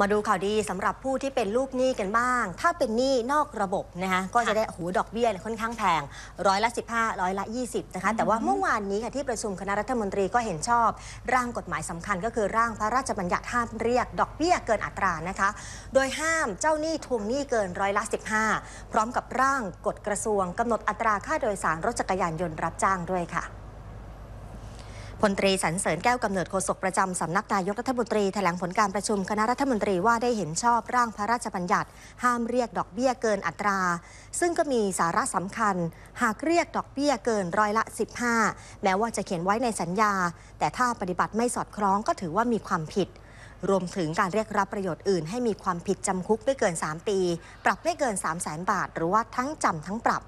มาดูข่าวดีสำหรับผู้ที่เป็นลูกหนี้กันบ้าง ถ้าเป็นหนี้นอกระบบนะคะก็จะได้หูดอกเบี้ยค่อนข้างแพงร้อยละ15ร้อยละ20นะคะแต่ว่าเมื่อวานนี้ค่ะที่ประชุมคณะรัฐมนตรีก็เห็นชอบร่างกฎหมายสำคัญก็คือร่างพระราชบัญญัติห้ามเรียกดอกเบี้ยเกินอัตรานะคะ โดยห้ามเจ้าหนี้ทวงหนี้เกินร้อยละ15พร้อมกับร่างกฎกระทรวง กำหนดอัตราค่าโดยสารรถจักรยานยนต์รับจ้างด้วยค่ะพลตรีสรรเสริญแก้วกำเนิดโฆษกประจำสำนักนายกรัฐมนตรีแถลงผลการประชุมคณะรัฐมนตรีว่าได้เห็นชอบร่างพระราชบัญญัติ ห้ามเรียกดอกเบี้ยเกินอัตรา ซึ่งก็มีสาระสำคัญ หากเรียกดอกเบี้ยเกินร้อยละ 15 แม้ว่าจะเขียนไว้ในสัญญา แต่ถ้าปฏิบัติไม่สอดคล้องก็ถือว่ามีความผิด รวมถึงการเรียกรับประโยชน์อื่นให้มีความผิดจำคุกไม่เกิน 3 ปี ปรับไม่เกิน3 0 0 0 0 0 บาท หรือว่าทั้งจำทั้งปรับ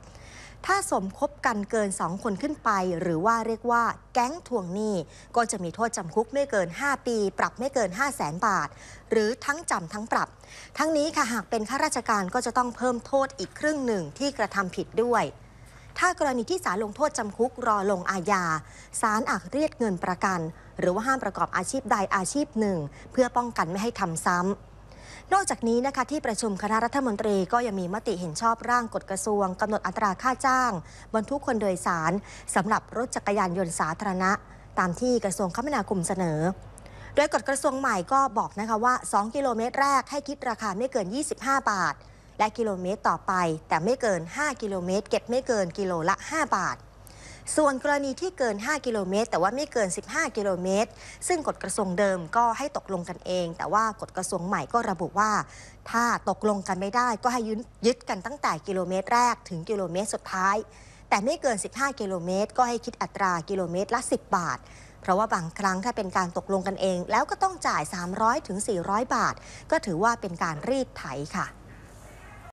ถ้าสมคบกันเกิน 2 คนขึ้นไป หรือว่าเรียกว่าแก๊งทวงหนี้ ก็จะมีโทษจำคุกไม่เกิน 5 ปี ปรับไม่เกิน 5 0 0แสนบาท หรือทั้งจำทั้งปรับ ทั้งนี้ค่ะ หากเป็นข้าราชการก็จะต้องเพิ่มโทษอีกครึ่งหนึ่งที่กระทำผิดด้วย ถ้ากรณีที่ศาลลงโทษจำคุกรอลงอาญาศาลอาจเรียกเงินประกัน หรือว่าห้ามประกอบอาชีพใดอาชีพหนึ่งเพื่อป้องกันไม่ให้ทำซ้ำนอกจากนี้นะคะที่ประชุมคณะรัฐมนตรีก็ยังมีมติเห็นชอบร่างกฎกระทรวงกำหนดอัตราค่าจ้างบรรทุกคนโดยสารสำหรับรถจักรยานยนต์สาธารณะ ตามที่กระทรวงคมนาคมเสนอ โดยกฎกระทรวงใหม่ก็บอกนะคะว่า 2 กิโลเมตรแรกให้คิดราคาไม่เกิน 25 บาท และกิโลเมตรต่อไปแต่ไม่เกิน 5 กิโลเมตร เก็บไม่เกินกิโลละ 5 บาทส่วนกรณีที่เกิน 5 กิโลเมตรแต่ว่าไม่เกิน 15 กิโลเมตร ซึ่งกฎกระทรวงเดิมก็ให้ตกลงกันเอง แต่ว่ากฎกระทรวงใหม่ก็ระบุว่า ถ้าตกลงกันไม่ได้ก็ให้ยึดกันตั้งแต่กิโลเมตรแรกถึงกิโลเมตรสุดท้าย แต่ไม่เกิน 15 กิโลเมตรก็ให้คิดอัตรากิโลเมตร ละ 10 บาท เพราะว่าบางครั้งถ้าเป็นการตกลงกันเอง แล้วก็ต้องจ่าย 300-400 บาท ก็ถือว่าเป็นการรีดไถค่ะ